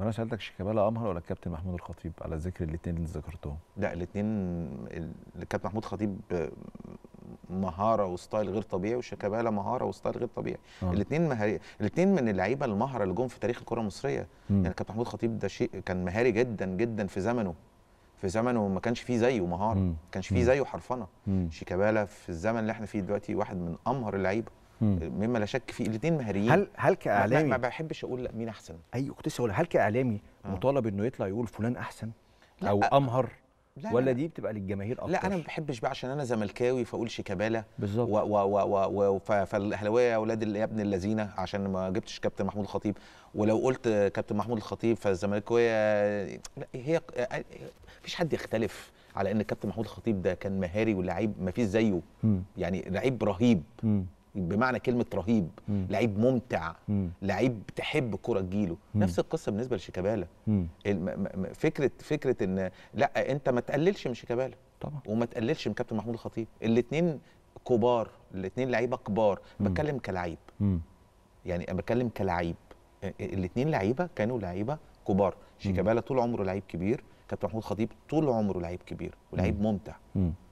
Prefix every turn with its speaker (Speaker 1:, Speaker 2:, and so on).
Speaker 1: ما انا سالتك شيكابالا امهر ولا الكابتن محمود الخطيب على ذكر الاثنين اللي ذكرتهم لا الاثنين الكابتن محمود الخطيب مهاره وستايل غير طبيعي وشيكابالا مهاره وستايل غير طبيعي آه. الاثنين مهاري الاثنين من اللعيبه المهره اللي جم في تاريخ الكره المصريه م. يعني الكابتن محمود الخطيب ده شيء كان مهاري جدا جدا في زمنه في زمنه ما كانش فيه زيه مهاره ما كانش فيه زيه حرفنه شيكابالا في الزمن اللي احنا فيه دلوقتي واحد من امهر اللعيبه مما لا شك فيه الاثنين مهاريين هل هل كاعلامي ما, ما بحبش اقول لا مين احسن ايوه كنت اقول هل كاعلامي آه. مطالب انه يطلع يقول فلان احسن او امهر لا ولا لا دي بتبقى للجماهير اكتر لا انا ما بحبش بقى عشان انا زملكاوي فاقول شيكابالا بالظبط و و و و فالهلاويه يا اولاد يا ابن اللذينه عشان ما جبتش كابتن محمود الخطيب ولو قلت كابتن محمود الخطيب فالزملكاويه هي مفيش حد يختلف على ان كابتن محمود الخطيب ده كان مهاري ولاعيب ما فيش زيه يعني لعيب رهيب م. بمعنى كلمه رهيب لعيب ممتع لعيب تحب كره تجيله مم. نفس القصه بالنسبه لشيكابالا فكره فكره ان لا انت ما تقللش من شيكابالا طبعا وما تقللش من كابتن محمود الخطيب الاثنين كبار الاثنين لعيبه كبار بتكلم كلعيب يعني انا بتكلم كلعيب الاثنين لعيبه كانوا لعيبه كبار شيكابالا طول عمره لعيب كبير كابتن محمود الخطيب طول عمره لعيب كبير ولعيب ممتع مم.